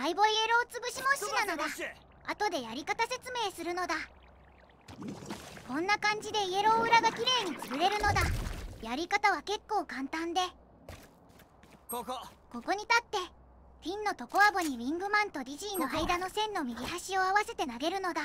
アイボイエロー潰しモッシュなのだ後でやり方説明するのだこんな感じでイエロー裏がきれいに潰れるのだやり方は結構簡単でここここに立ってピンのトコアボにウィングマンとディジーの間の線の右端を合わせて投げるのだ